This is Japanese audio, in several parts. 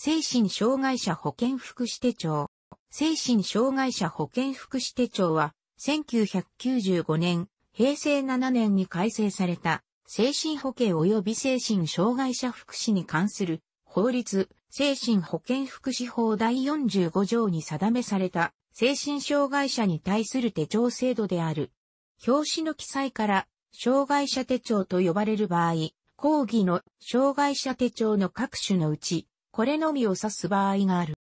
精神障害者保健福祉手帳。精神障害者保健福祉手帳は、1995年、平成7年に改正された、精神保健及び精神障害者福祉に関する法律、精神保健福祉法第45条に定めされた、精神障害者に対する手帳制度である。表紙の記載から、障害者手帳と呼ばれる場合、講義の障害者手帳の各種のうち、これのみを指す場合がある。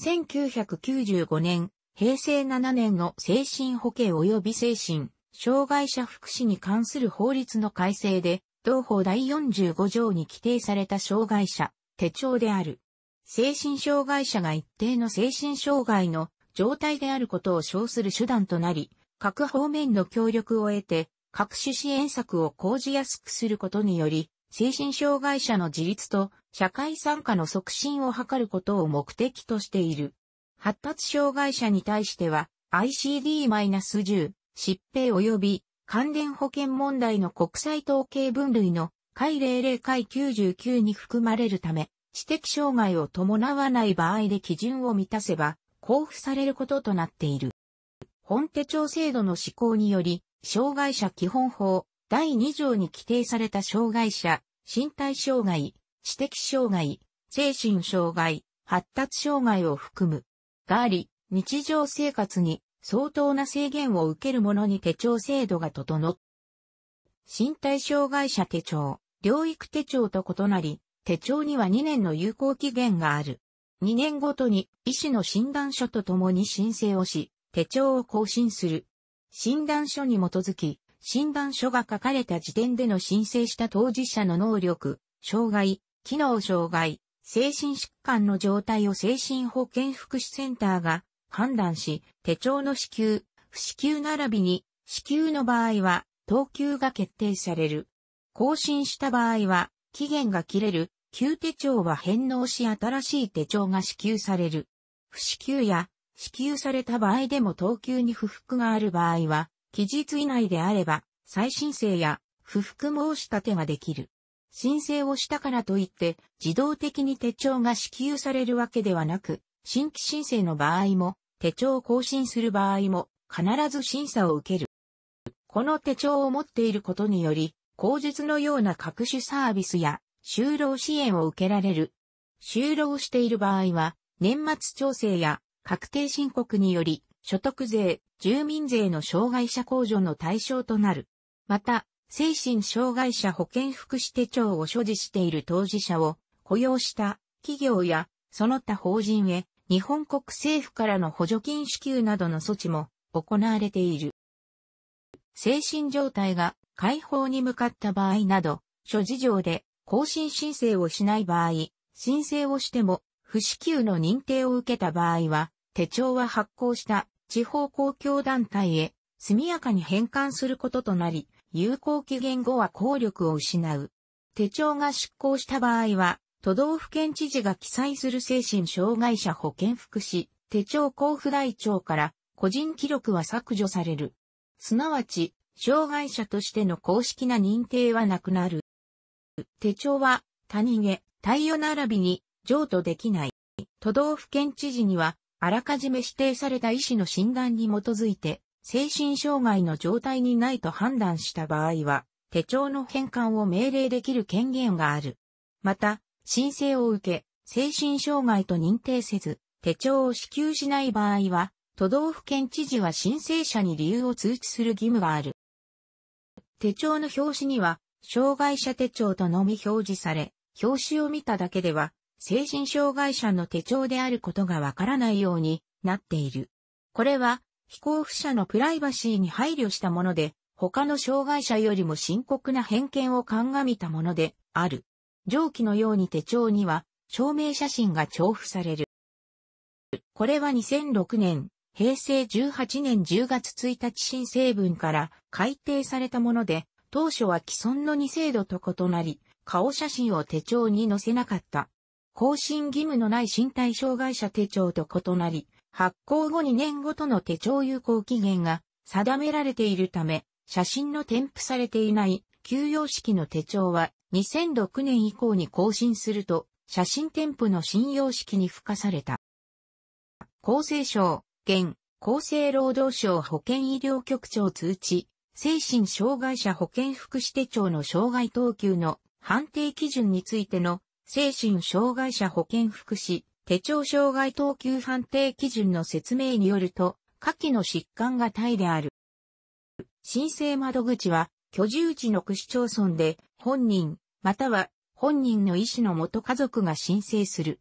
1995年、平成7年の精神保健及び精神、障害者福祉に関する法律の改正で、同法第45条に規定された障害者、手帳である。精神障害者が一定の精神障害の状態であることを称する手段となり、各方面の協力を得て、各種支援策を講じやすくすることにより、精神障害者の自立と社会参加の促進を図ることを目的としている。発達障害者に対しては ICD-10、疾病及び関連保険問題の国際統計分類の解00解99に含まれるため、知的障害を伴わない場合で基準を満たせば、交付されることとなっている。本手帳制度の施行により、障害者基本法第2条に規定された障害者、身体障害、知的障害、精神障害、発達障害を含む、があり、日常生活に相当な制限を受ける者に手帳制度が整っ、身体障害者手帳、療育手帳と異なり、手帳には2年の有効期限がある。2年ごとに医師の診断書とともに申請をし、手帳を更新する。診断書に基づき、診断書が書かれた時点での申請した当事者の能力、障害、機能障害、精神疾患の状態を精神保健福祉センターが判断し、手帳の支給、不支給並びに、支給の場合は、等級が決定される。更新した場合は、期限が切れる、旧手帳は返納し新しい手帳が支給される。不支給や、支給された場合でも等級に不服がある場合は、期日以内であれば、再申請や不服申し立てができる。申請をしたからといって、自動的に手帳が支給されるわけではなく、新規申請の場合も、手帳を更新する場合も、必ず審査を受ける。この手帳を持っていることにより、口述のような各種サービスや、就労支援を受けられる。就労している場合は、年末調整や確定申告により、所得税、住民税の障害者控除の対象となる。また、精神障害者保健福祉手帳を所持している当事者を雇用した企業やその他法人へ日本国政府からの補助金支給などの措置も行われている。精神状態が解放に向かった場合など、諸事情で更新申請をしない場合、申請をしても不支給の認定を受けた場合は、手帳は発行した地方公共団体へ速やかに返還することとなり、有効期限後は効力を失う。手帳が失効した場合は、都道府県知事が記載する精神障害者保健福祉、手帳交付台帳から個人記録は削除される。すなわち、障害者としての公式な認定はなくなる。手帳は、他人へ、対応並びに譲渡できない。都道府県知事には、あらかじめ指定された医師の診断に基づいて、精神障害の状態にないと判断した場合は、手帳の返還を命令できる権限がある。また、申請を受け、精神障害と認定せず、手帳を支給しない場合は、都道府県知事は申請者に理由を通知する義務がある。手帳の表紙には、障害者手帳とのみ表示され、表紙を見ただけでは、精神障害者の手帳であることがわからないようになっている。これは、非交付者のプライバシーに配慮したもので、他の障害者よりも深刻な偏見を鑑みたものである。上記のように手帳には、証明写真が重複される。これは2006年、平成18年10月1日新成分から改定されたもので、当初は既存の2制度と異なり、顔写真を手帳に載せなかった。更新義務のない身体障害者手帳と異なり、発行後2年ごとの手帳有効期限が定められているため、写真の添付されていない休養式の手帳は2006年以降に更新すると、写真添付の信用式に付加された。厚生省、現、厚生労働省保健医療局長通知、精神障害者保健福祉手帳の障害等級の判定基準についての精神障害者保健福祉、手帳障害等級判定基準の説明によると、下記の疾患が体である。申請窓口は、居住地の区市町村で、本人、または本人の意思の元家族が申請する。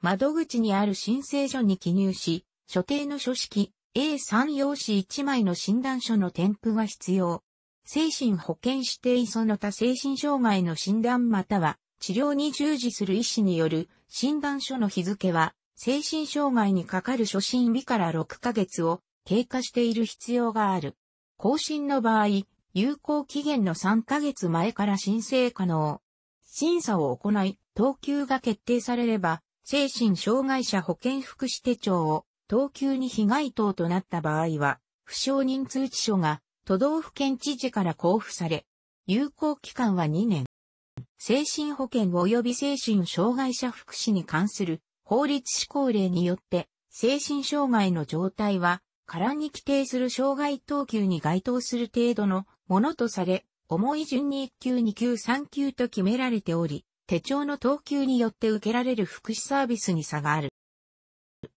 窓口にある申請書に記入し、所定の書式 A3 用紙1枚の診断書の添付が必要。精神保健指定その他精神障害の診断または治療に従事する医師による診断書の日付は、精神障害にかかる初診日から6ヶ月を経過している必要がある。更新の場合、有効期限の3ヶ月前から申請可能。審査を行い、等級が決定されれば、精神障害者保健福祉手帳を等級に被害等となった場合は、不承認通知書が都道府県知事から交付され、有効期間は2年。精神保健及び精神障害者福祉に関する法律施行令によって、精神障害の状態は、空に規定する障害等級に該当する程度のものとされ、重い順に1級2級3級と決められており、手帳の等級によって受けられる福祉サービスに差がある。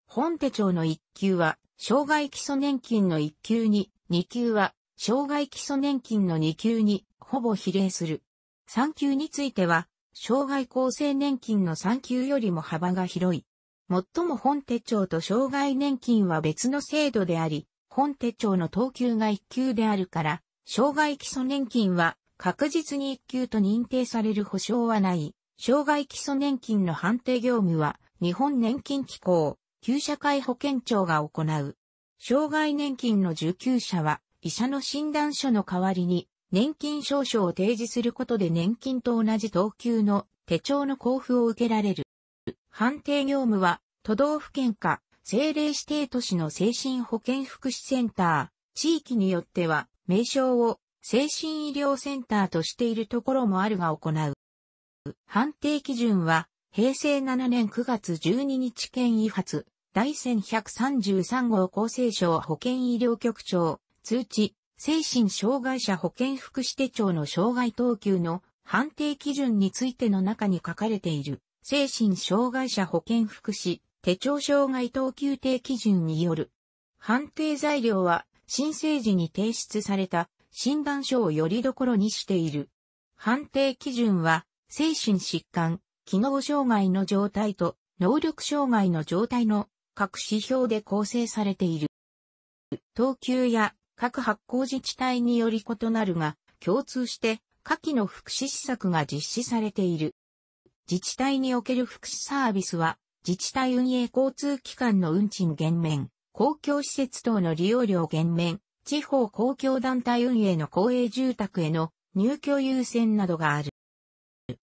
本手帳の1級は、障害基礎年金の1級に、2級は、障害基礎年金の2級に、ほぼ比例する。産休については、障害厚生年金の産休よりも幅が広い。最も本手帳と障害年金は別の制度であり、本手帳の等級が1級であるから、障害基礎年金は確実に1級と認定される保証はない。障害基礎年金の判定業務は、日本年金機構、旧社会保険庁が行う。障害年金の受給者は、医者の診断書の代わりに、年金証書を提示することで年金と同じ等級の手帳の交付を受けられる。判定業務は、都道府県か、政令指定都市の精神保健福祉センター、地域によっては、名称を精神医療センターとしているところもあるが行う。判定基準は、平成7年9月12日県遺発、第1133号厚生省保健医療局長、通知、精神障害者保健福祉手帳の障害等級の判定基準についての中に書かれている、精神障害者保健福祉手帳障害等級定基準による。判定材料は、申請時に提出された診断書をよりどころにしている。判定基準は、精神疾患、機能障害の状態と能力障害の状態の各指標で構成されている。等級や各発行自治体により異なるが、共通して下記の福祉施策が実施されている。自治体における福祉サービスは、自治体運営交通機関の運賃減免、公共施設等の利用料減免、地方公共団体運営の公営住宅への入居優先などがある。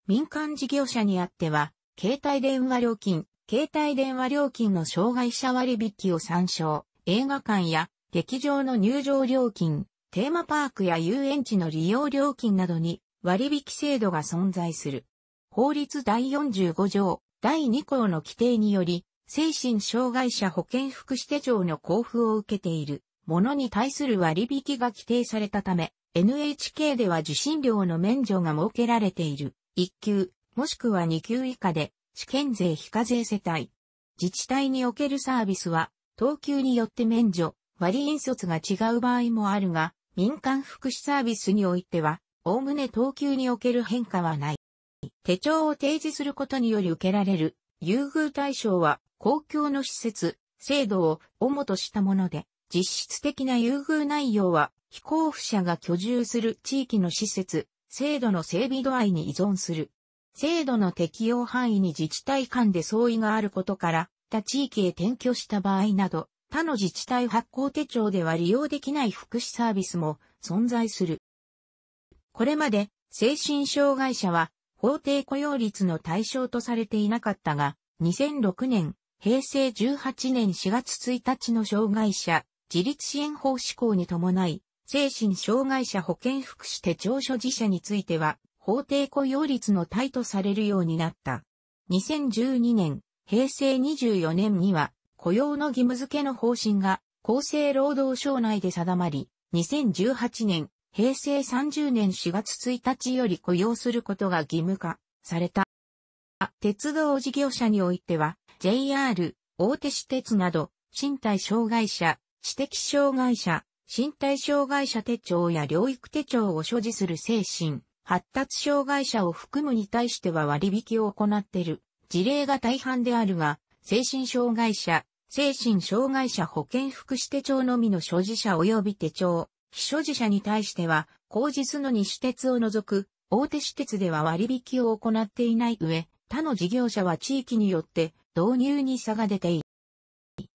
民間事業者にあっては、携帯電話料金、携帯電話料金の障害者割引を参照、映画館や劇場の入場料金、テーマパークや遊園地の利用料金などに割引制度が存在する。法律第45条第2項の規定により、精神障害者保健福祉手帳の交付を受けているものに対する割引が規定されたため、NHK では受信料の免除が設けられている1級、もしくは2級以下で、試験税非課税世帯。自治体におけるサービスは、等級によって免除、割引率が違う場合もあるが、民間福祉サービスにおいては、おおむね等級における変化はない。手帳を提示することにより受けられる優遇対象は公共の施設、制度を主としたもので、実質的な優遇内容は非交付者が居住する地域の施設、制度の整備度合いに依存する。制度の適用範囲に自治体間で相違があることから、他地域へ転居した場合など、他の自治体発行手帳では利用できない福祉サービスも存在する。これまで精神障害者は法定雇用率の対象とされていなかったが、2006年、平成18年4月1日の障害者自立支援法施行に伴い、精神障害者保健福祉手帳所持者については、法定雇用率の対とされるようになった。2012年、平成24年には、雇用の義務付けの方針が厚生労働省内で定まり、2018年、平成30年4月1日より雇用することが義務化された。鉄道事業者においては、JR、大手私鉄など、身体障害者、知的障害者、身体障害者手帳や療育手帳を所持する精神、発達障害者を含むに対しては割引を行っている事例が大半であるが、精神障害者、精神障害者保健福祉手帳のみの所持者及び手帳、非所持者に対しては、口実のに鉄を除く、大手私鉄では割引を行っていない上、他の事業者は地域によって導入に差が出ている。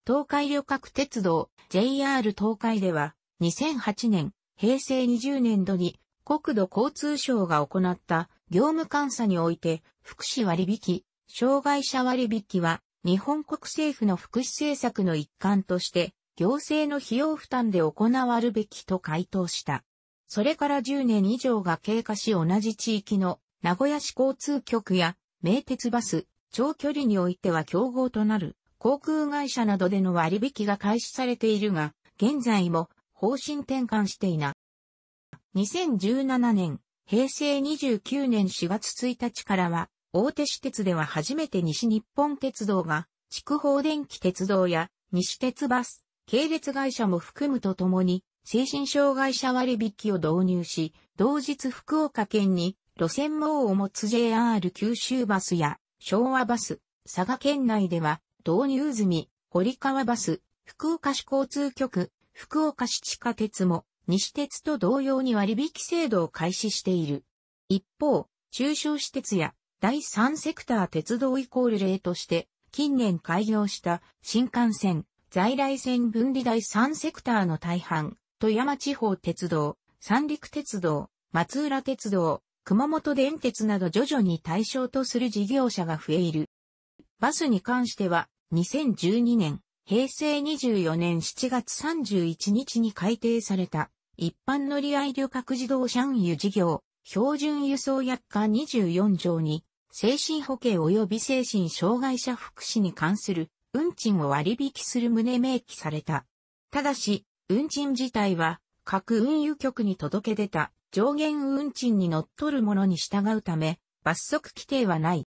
東海旅客鉄道 JR 東海では2008年、平成20年度に国土交通省が行った業務監査において福祉割引、障害者割引は日本国政府の福祉政策の一環として、行政の費用負担で行わるべきと回答した。それから10年以上が経過し同じ地域の名古屋市交通局や名鉄バス、長距離においては競合となる航空会社などでの割引が開始されているが、現在も方針転換していない。2017年、平成29年4月1日からは大手私鉄では初めて西日本鉄道が、筑豊電気鉄道や西鉄バス、系列会社も含むとともに、精神障害者割引を導入し、同日福岡県に路線網を持つ JR 九州バスや昭和バス、佐賀県内では導入済み、堀川バス、福岡市交通局、福岡市地下鉄も西鉄と同様に割引制度を開始している。一方、中小私鉄や第3セクター鉄道イコール例として、近年開業した新幹線、在来線分離第3セクターの大半、富山地方鉄道、三陸鉄道、松浦鉄道、熊本電鉄など徐々に対象とする事業者が増える。バスに関しては、2012年、平成24年7月31日に改定された、一般乗り合い旅客自動車運輸事業、標準輸送約下24条に、精神保険及び精神障害者福祉に関する運賃を割引する旨明記された。ただし、運賃自体は各運輸局に届け出た上限運賃にのっとるものに従うため、罰則規定はない。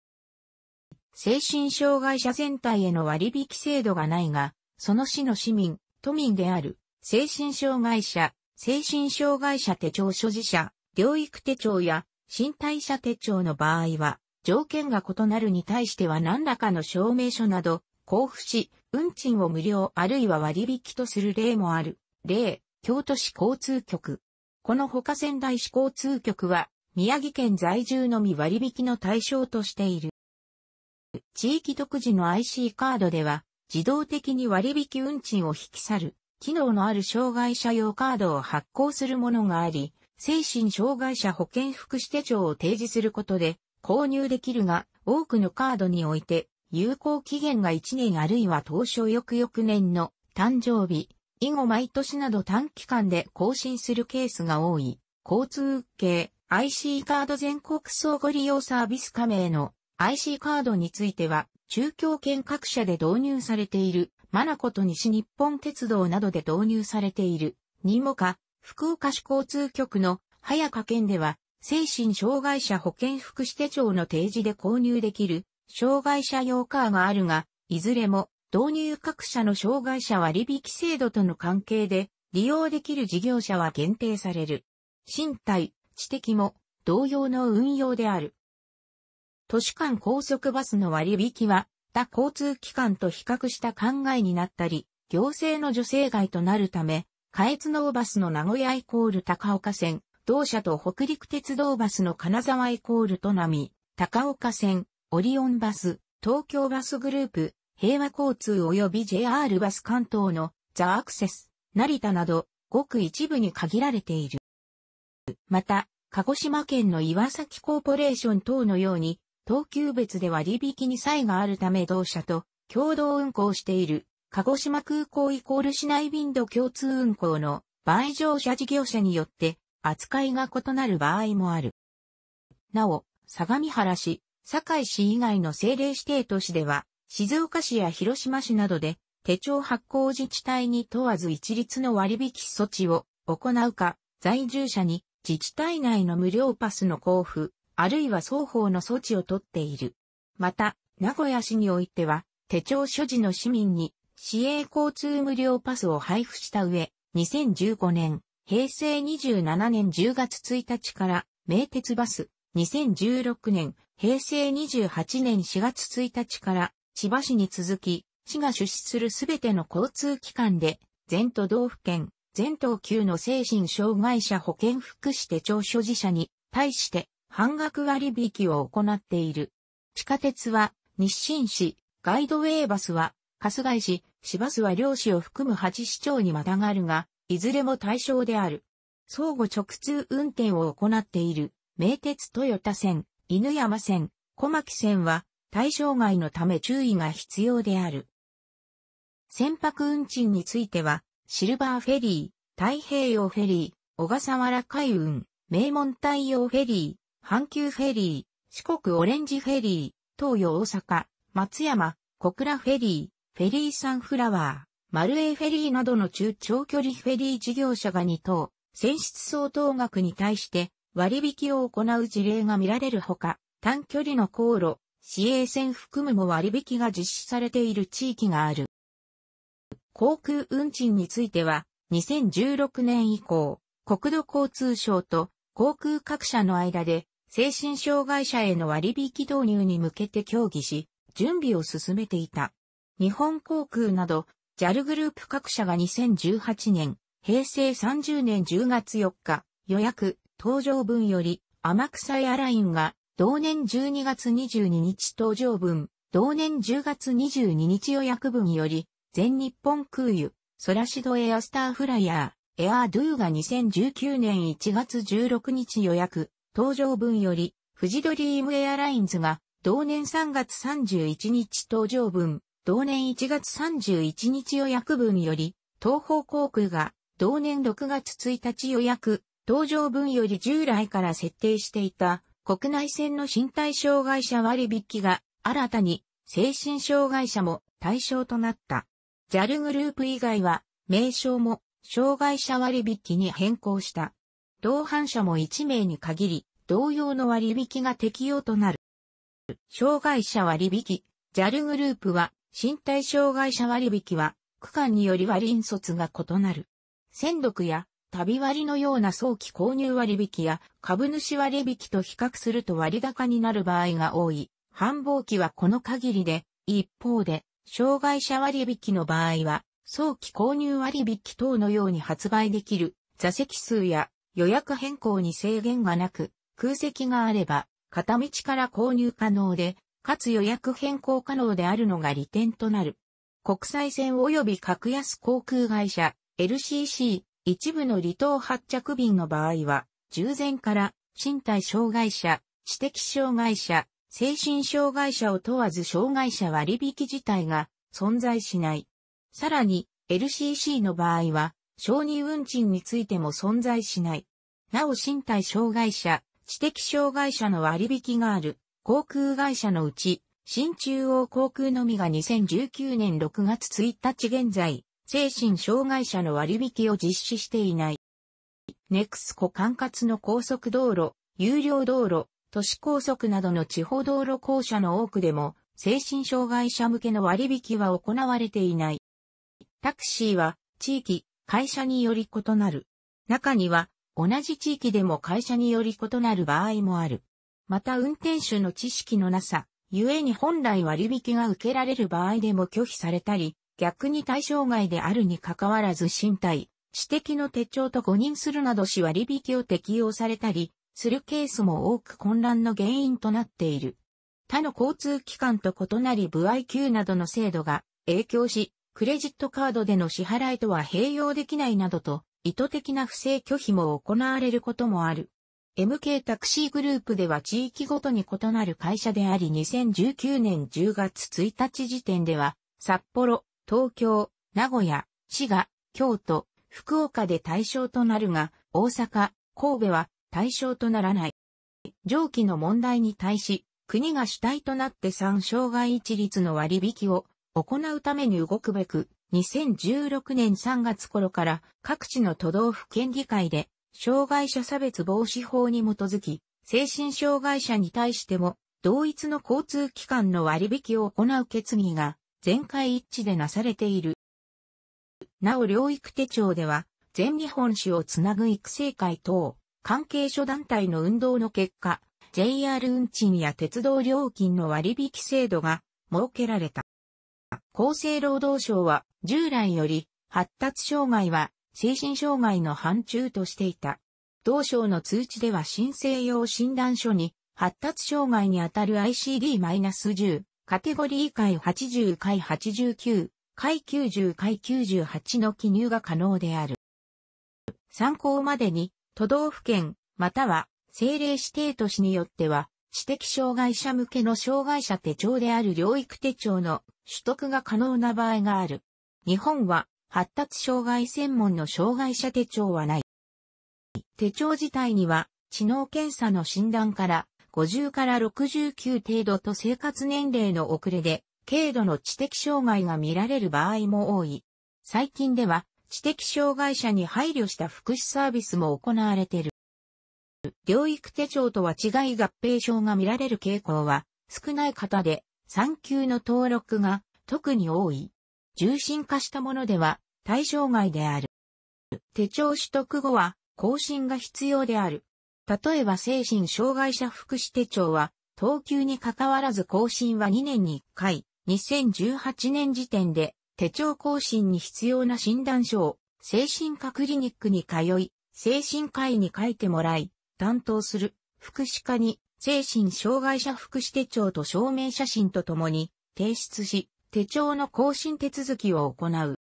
精神障害者全体への割引制度がないが、その市の市民、都民である、精神障害者、精神障害者手帳所持者、療育手帳や、身体者手帳の場合は、条件が異なるに対しては何らかの証明書など、交付し、運賃を無料あるいは割引とする例もある。例、京都市交通局。このほか仙台市交通局は、宮城県在住のみ割引の対象としている。地域独自の IC カードでは、自動的に割引運賃を引き去る、機能のある障害者用カードを発行するものがあり、精神障害者保健福祉手帳を提示することで、購入できるが、多くのカードにおいて、有効期限が1年あるいは当初翌々年の誕生日、以後毎年など短期間で更新するケースが多い。交通系 IC カード全国総合利用サービス加盟の IC カードについては、中京圏各社で導入されている、マナコと西日本鉄道などで導入されている、にもか、福岡市交通局の早川県では、精神障害者保健福祉手帳の提示で購入できる、障害者用カーがあるが、いずれも、導入各社の障害者割引制度との関係で、利用できる事業者は限定される。身体、知的も、同様の運用である。都市間高速バスの割引は、他交通機関と比較した考えになったり、行政の助成外となるため、下越能バスの名古屋イコール高岡線、同社と北陸鉄道バスの金沢イコールとなみ、高岡線、オリオンバス、東京バスグループ、平和交通及び JR バス関東のザ・アクセス、成田など、ごく一部に限られている。また、鹿児島県の岩崎コーポレーション等のように、東急別で割引に差異があるため同社と共同運行している、鹿児島空港イコール市内便度共通運行の倍乗車事業者によって、扱いが異なる場合もある。なお、相模原市、堺市以外の政令指定都市では、静岡市や広島市などで手帳発行自治体に問わず一律の割引措置を行うか、在住者に自治体内の無料パスの交付、あるいは双方の措置をとっている。また、名古屋市においては、手帳所持の市民に市営交通無料パスを配布した上、2015年平成27年10月1日から名鉄バス、2016年、平成28年4月1日から千葉市に続き、市が出資するすべての交通機関で、全都道府県、全等級の精神障害者保健福祉手帳所持者に対して半額割引を行っている。地下鉄は日清市、ガイドウェイバスは春日井市、市バスは両市を含む8市町にまたがるが、いずれも対象である。相互直通運転を行っている、名鉄豊田線、犬山線、小牧線は、対象外のため注意が必要である。船舶運賃については、シルバーフェリー、太平洋フェリー、小笠原海運、名門太陽フェリー、阪急フェリー、四国オレンジフェリー、東洋大阪、松山、小倉フェリー、フェリーサンフラワー。マルエフェリーなどの中長距離フェリー事業者が2等、選出相当額に対して割引を行う事例が見られるほか、短距離の航路、市営船含むも割引が実施されている地域がある。航空運賃については、2016年以降、国土交通省と航空各社の間で、精神障害者への割引導入に向けて協議し、準備を進めていた。日本航空など JAL グループ各社が2018年、平成30年10月4日、予約、搭乗分より、天草エアラインが、同年12月22日搭乗分、同年10月22日予約分より、全日本空輸、ソラシドエアスターフライヤー、エアードゥーが2019年1月16日予約、搭乗分より、富士ドリームエアラインズが、同年3月31日搭乗分、同年1月31日予約分より、東方航空が同年6月1日予約、搭乗分より従来から設定していた国内線の身体障害者割引が新たに精神障害者も対象となった。JAL グループ以外は名称も障害者割引に変更した。同伴者も1名に限り同様の割引が適用となる。障害者割引 JAL グループは身体障害者割引は、区間により割引率が異なる。戦力や、旅割のような早期購入割引や、株主割引と比較すると割高になる場合が多い。繁忙期はこの限りで、一方で、障害者割引の場合は、早期購入割引等のように発売できる座席数や予約変更に制限がなく、空席があれば、片道から購入可能で、かつ予約変更可能であるのが利点となる。国際線及び格安航空会社 LCC 一部の離島発着便の場合は、従前から身体障害者、知的障害者、精神障害者を問わず障害者割引自体が存在しない。さらに、LCC の場合は、承認運賃についても存在しない。なお身体障害者、知的障害者の割引がある航空会社のうち、新中央航空のみが2019年6月1日現在、精神障害者の割引を実施していない。ネクスコ管轄の高速道路、有料道路、都市高速などの地方道路公社の多くでも、精神障害者向けの割引は行われていない。タクシーは、地域、会社により異なる。中には、同じ地域でも会社により異なる場合もある。また運転手の知識のなさ、ゆえに本来割引が受けられる場合でも拒否されたり、逆に対象外であるにかかわらず身体、知的の手帳と誤認するなどし割引を適用されたり、するケースも多く混乱の原因となっている。他の交通機関と異なり部 IQ などの制度が影響し、クレジットカードでの支払いとは併用できないなどと、意図的な不正拒否も行われることもある。MK タクシーグループでは地域ごとに異なる会社であり2019年10月1日時点では札幌、東京、名古屋、滋賀、京都、福岡で対象となるが大阪、神戸は対象とならない。上記の問題に対し国が主体となって三障害一律の割引を行うために動くべく2016年3月頃から各地の都道府県議会で障害者差別防止法に基づき、精神障害者に対しても、同一の交通機関の割引を行う決議が、全会一致でなされている。なお療育手帳では、全日本市をつなぐ育成会等、関係諸団体の運動の結果、JR 運賃や鉄道料金の割引制度が設けられた。厚生労働省は従来より発達障害は精神障害の範疇としていた。同省の通知では申請用診断書に、発達障害にあたる ICD-10、カテゴリー回80回89、回90回98の記入が可能である。参考までに、都道府県、または政令指定都市によっては、知的障害者向けの障害者手帳である療育手帳の取得が可能な場合がある。日本は発達障害専門の障害者手帳はない。手帳自体には、知能検査の診断から、50から69程度と生活年齢の遅れで、軽度の知的障害が見られる場合も多い。最近では、知的障害者に配慮した福祉サービスも行われている。療育手帳とは違い合併症が見られる傾向は少ない方で、産休の登録が特に多い。重心化したものでは対象外である。手帳取得後は更新が必要である。例えば精神障害者福祉手帳は、等級に関わらず更新は2年に1回、2018年時点で手帳更新に必要な診断書を精神科クリニックに通い、精神科医に書いてもらい、担当する福祉課に精神障害者福祉手帳と証明写真とともに提出し、手帳の更新手続きを行う。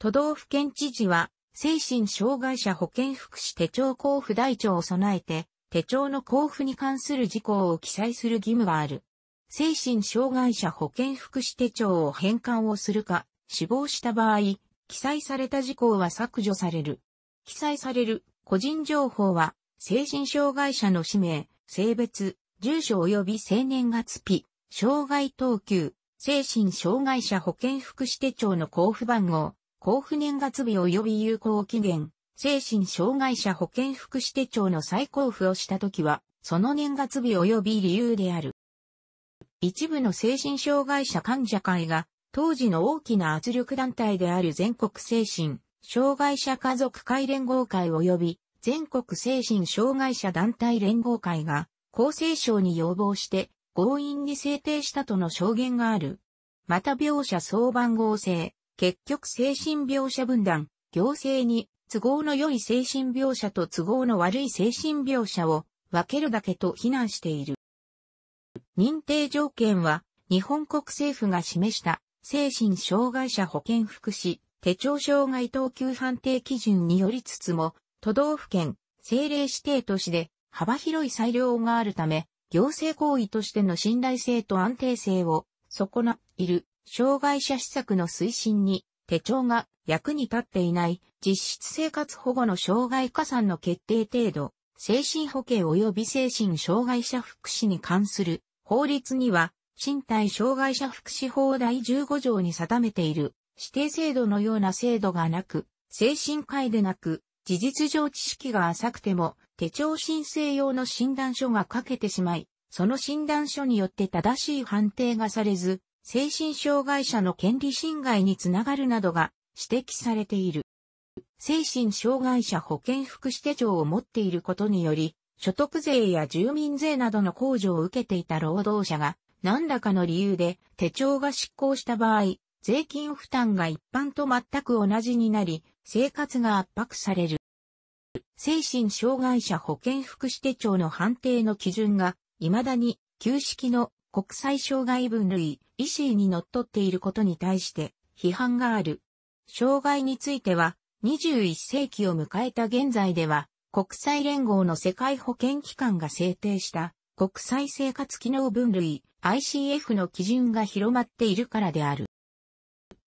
都道府県知事は、精神障害者保健福祉手帳交付台帳を備えて、手帳の交付に関する事項を記載する義務がある。精神障害者保健福祉手帳を返還をするか、死亡した場合、記載された事項は削除される。記載される個人情報は、精神障害者の氏名、性別、住所及び生年月日、障害等級、精神障害者保健福祉手帳の交付番号、交付年月日及び有効期限、精神障害者保健福祉手帳の再交付をしたときは、その年月日及び理由である。一部の精神障害者患者会が、当時の大きな圧力団体である全国精神、障害者家族会連合会及び、全国精神障害者団体連合会が、厚生省に要望して、強引に制定したとの証言がある。また描写相番号制、結局精神描写分断、行政に都合の良い精神描写と都合の悪い精神描写を分けるだけと非難している。認定条件は日本国政府が示した精神障害者保健福祉手帳障害等級判定基準によりつつも都道府県政令指定都市で幅広い裁量があるため行政行為としての信頼性と安定性を損ないる。障害者施策の推進に手帳が役に立っていない実質生活保護の障害加算の決定程度、精神保健及び精神障害者福祉に関する法律には身体障害者福祉法第15条に定めている指定制度のような制度がなく、精神科医でなく、事実上知識が浅くても手帳申請用の診断書が書けてしまい、その診断書によって正しい判定がされず、精神障害者の権利侵害につながるなどが指摘されている。精神障害者保健福祉手帳を持っていることにより、所得税や住民税などの控除を受けていた労働者が、何らかの理由で手帳が失効した場合、税金負担が一般と全く同じになり、生活が圧迫される。精神障害者保健福祉手帳の判定の基準が、未だに旧式の国際障害分類、医師にのっとっていることに対して批判がある。障害については、21世紀を迎えた現在では、国際連合の世界保健機関が制定した国際生活機能分類 ICF の基準が広まっているからである。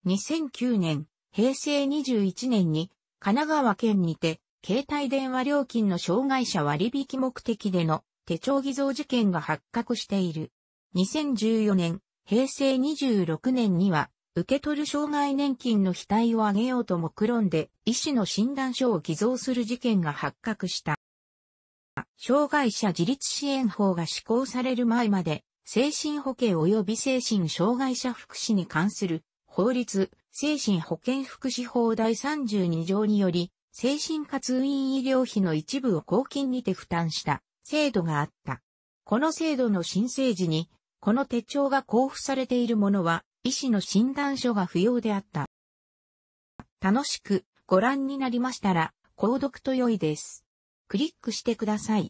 2009年、平成21年に神奈川県にて携帯電話料金の障害者割引目的での手帳偽造事件が発覚している。2014年、平成26年には、受け取る障害年金の額を上げようと目論んで、医師の診断書を偽造する事件が発覚した。障害者自立支援法が施行される前まで、精神保険及び精神障害者福祉に関する法律、精神保健福祉法第32条により、精神科通院医療費の一部を公金にて負担した制度があった。この制度の申請時にこの手帳が交付されているものは、医師の診断書が不要であった。楽しくご覧になりましたら、購読と良いです。クリックしてください。